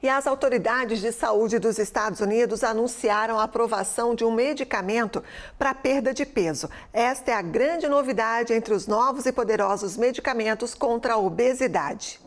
E as autoridades de saúde dos Estados Unidos anunciaram a aprovação de um medicamento para perda de peso. Esta é a grande novidade entre os novos e poderosos medicamentos contra a obesidade.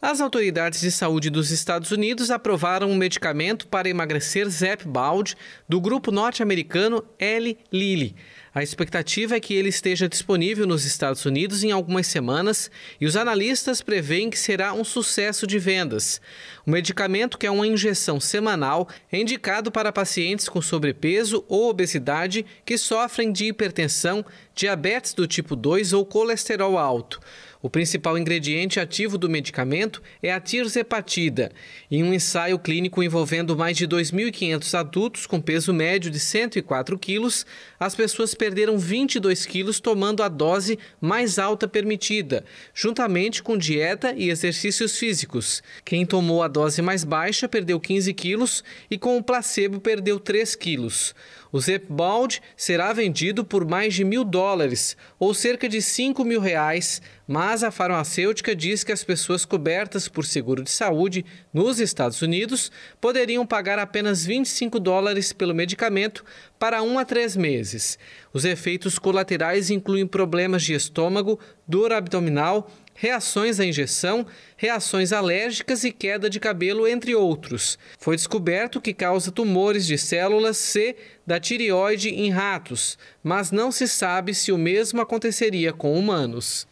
As autoridades de saúde dos Estados Unidos aprovaram um medicamento para emagrecer Zepbound do grupo norte-americano L. Lilly. A expectativa é que ele esteja disponível nos Estados Unidos em algumas semanas e os analistas preveem que será um sucesso de vendas. O medicamento, que é uma injeção semanal, é indicado para pacientes com sobrepeso ou obesidade que sofrem de hipertensão, diabetes do tipo 2 ou colesterol alto. O principal ingrediente ativo do medicamento é a tirzepatida. Em um ensaio clínico envolvendo mais de 2.500 adultos com peso médio de 104 quilos, as pessoas perderam 22 quilos tomando a dose mais alta permitida, juntamente com dieta e exercícios físicos. Quem tomou a dose mais baixa perdeu 15 quilos e com o placebo perdeu 3 quilos. O Zepbound será vendido por mais de mil dólares, ou cerca de 5 mil reais, mas a farmacêutica diz que as pessoas cobertas por seguro de saúde nos Estados Unidos poderiam pagar apenas 25 dólares pelo medicamento para um a três meses. Os efeitos colaterais incluem problemas de estômago, dor abdominal, reações à injeção, reações alérgicas e queda de cabelo, entre outros. Foi descoberto que causa tumores de células C da tireoide em ratos, mas não se sabe se o mesmo aconteceria com humanos.